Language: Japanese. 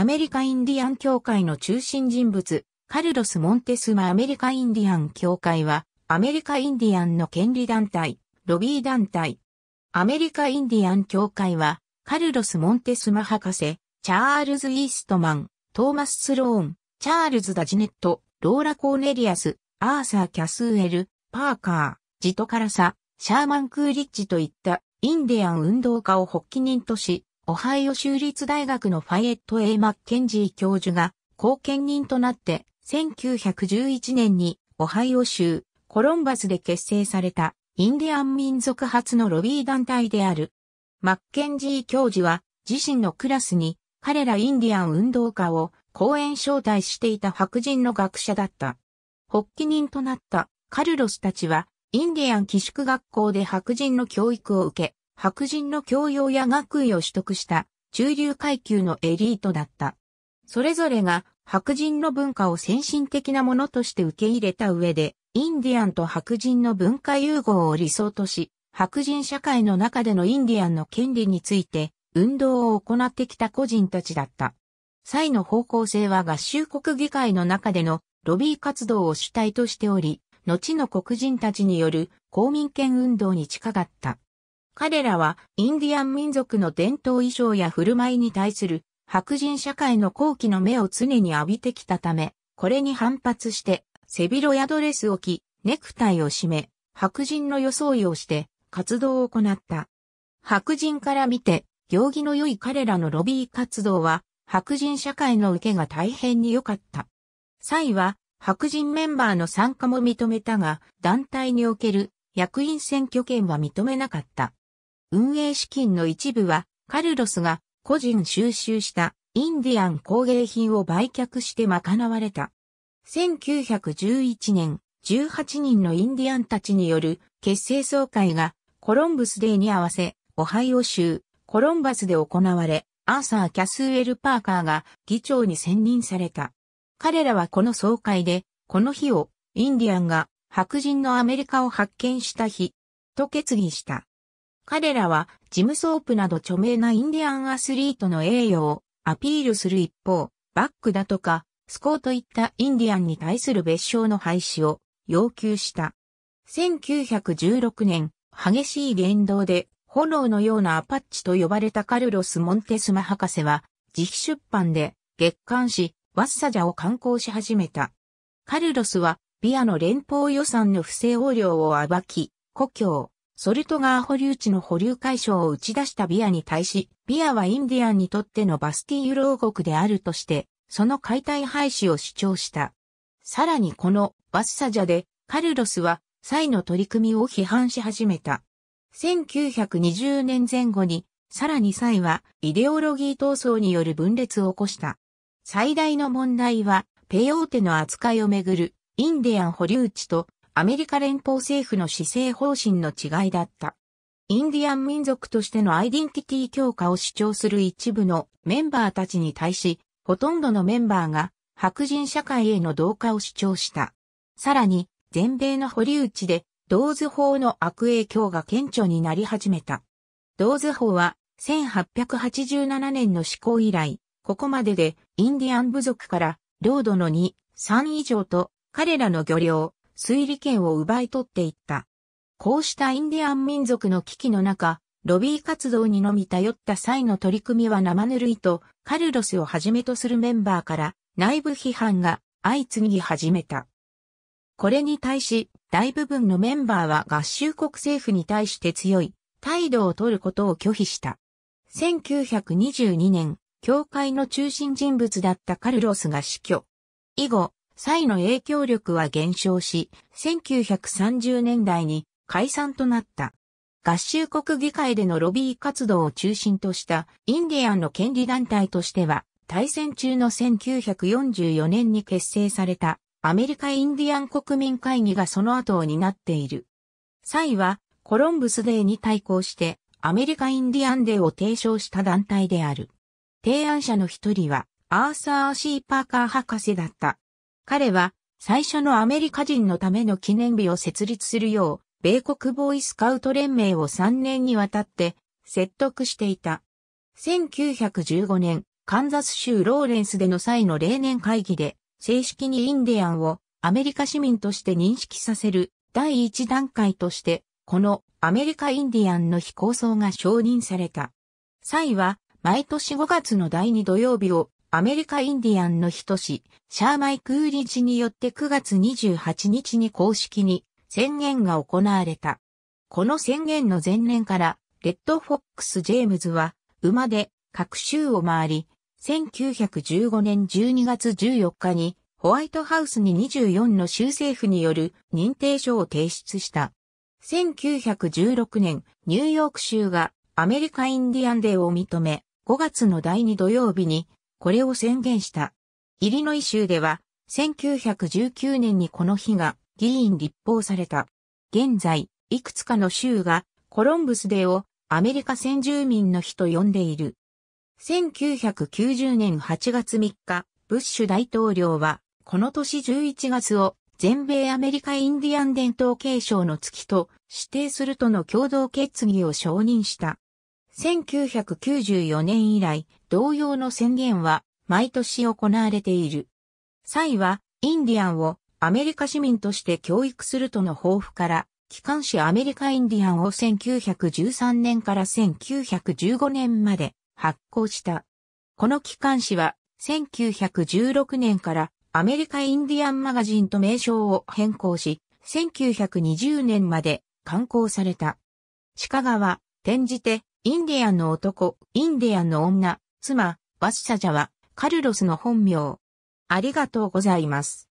アメリカインディアン協会の中心人物、カルロス・モンテスマアメリカインディアン協会は、アメリカインディアンの権利団体、ロビー団体。アメリカインディアン協会は、カルロス・モンテスマ博士、チャールズ・イーストマン、トーマス・スローン、チャールズ・ダジネット、ローラ・コーネリアス、アーサー・キャスーエル、パーカー、ジトカラサ、シャーマン・クーリッジといったインディアン運動家を発起人とし、オハイオ州立大学のファイエット・ A・ マッケンジー教授が後見人となって、1911年にオハイオ州コロンバスで結成されたインディアン民族初のロビー団体である。マッケンジー教授は自身のクラスに彼らインディアン運動家を講演招待していた白人の学者だった。発起人となったカルロスたちはインディアン寄宿学校で白人の教育を受け、白人の教養や学位を取得した中流階級のエリートだった。それぞれが白人の文化を先進的なものとして受け入れた上で、インディアンと白人の文化融合を理想とし、白人社会の中でのインディアンの権利について運動を行ってきた個人たちだった。際の方向性は合衆国議会の中でのロビー活動を主体としており、後の黒人たちによる公民権運動に近かった。彼らはインディアン民族の伝統衣装や振る舞いに対する白人社会の好奇の目を常に浴びてきたため、これに反発して背広やドレスを着、ネクタイを締め、白人の装いをして活動を行った。白人から見て、行儀の良い彼らのロビー活動は、白人社会の受けが大変に良かった。際は、白人メンバーの参加も認めたが、団体における役員選挙権は認めなかった。運営資金の一部は、カルロスが個人収集したインディアン工芸品を売却して賄われた。1911年、18人のインディアンたちによる結成総会がコロンブスデーに合わせ、オハイオ州コロンバスで行われ、アーサー・キャスウェル・パーカーが議長に選任された。彼らはこの総会で、この日をインディアンが白人のアメリカを発見した日と決議した。彼らはジムソープなど著名なインディアンアスリートの栄誉をアピールする一方、バックだとかスコーといったインディアンに対する別称の廃止を要求した。1916年、激しい言動で炎のようなアパッチと呼ばれたカルロス・モンテスマ博士は自費出版で月刊誌ワッサジャを刊行し始めた。カルロスはビアの連邦予算の不正横領を暴き、故郷、ソルトガー保留地の保留解消を打ち出したビアに対し、ビアはインディアンにとってのバスティーユ牢獄であるとして、その解体廃止を主張した。さらにこのバスサジャで、カルロスは、サイの取り組みを批判し始めた。1920年前後に、さらにサイは、イデオロギー闘争による分裂を起こした。最大の問題は、ペヨーテの扱いをめぐる、インディアン保留地とアメリカ連邦政府の施政方針の違いだった。インディアン民族としてのアイデンティティ強化を主張する一部のメンバーたちに対し、ほとんどのメンバーが白人社会への同化を主張した。さらに、全米の堀内で、同図法の悪影響が顕著になり始めた。同図法は、1887年の施行以来、ここまででインディアン部族から領土の2、3以上と彼らの漁業、推理権を奪い取っていった。こうしたインディアン民族の危機の中、ロビー活動にのみ頼った際の取り組みは生ぬるいと、カルロスをはじめとするメンバーから内部批判が相次ぎ始めた。これに対し、大部分のメンバーは合衆国政府に対して強い態度を取ることを拒否した。1922年、教会の中心人物だったカルロスが死去。以後、イの影響力は減少し、1930年代に解散となった。合衆国議会でのロビー活動を中心としたインディアンの権利団体としては、大戦中の1944年に結成されたアメリカインディアン国民会議がその後を担っている。イはコロンブスデーに対抗してアメリカインディアンデーを提唱した団体である。提案者の一人はアーサー・シー・パーカー博士だった。彼は最初のアメリカ人のための記念日を設立するよう、米国ボーイスカウト連盟を3年にわたって説得していた。1915年、カンザス州ローレンスでの際の例年会議で、正式にインディアンをアメリカ市民として認識させる第一段階として、このアメリカインディアンの非構想が承認された。際は、毎年5月の第2土曜日をアメリカインディアンの人市、シャーマイ・クーリッジによって9月28日に公式に宣言が行われた。この宣言の前年から、レッドフォックス・ジェームズは、馬で各州を回り、1915年12月14日に、ホワイトハウスに24の州政府による認定書を提出した。1916年、ニューヨーク州がアメリカインディアンデーを認め、5月の第2土曜日にこれを宣言した。イリノイ州では、1919年にこの日が議員立法された。現在、いくつかの州がコロンブスデーをアメリカ先住民の日と呼んでいる。1990年8月3日、ブッシュ大統領は、この年11月を全米アメリカインディアン伝統継承の月と指定するとの共同決議を承認した。1994年以来、同様の宣言は毎年行われている。サイは、インディアンをアメリカ市民として教育するとの抱負から、機関紙アメリカインディアンを1913年から1915年まで発行した。この機関紙は1916年からアメリカインディアンマガジンと名称を変更し、1920年まで刊行された。鹿川、転じてインディアンの男、インディアンの女、妻、ワッシャジャは、カルロスの本名。ありがとうございます。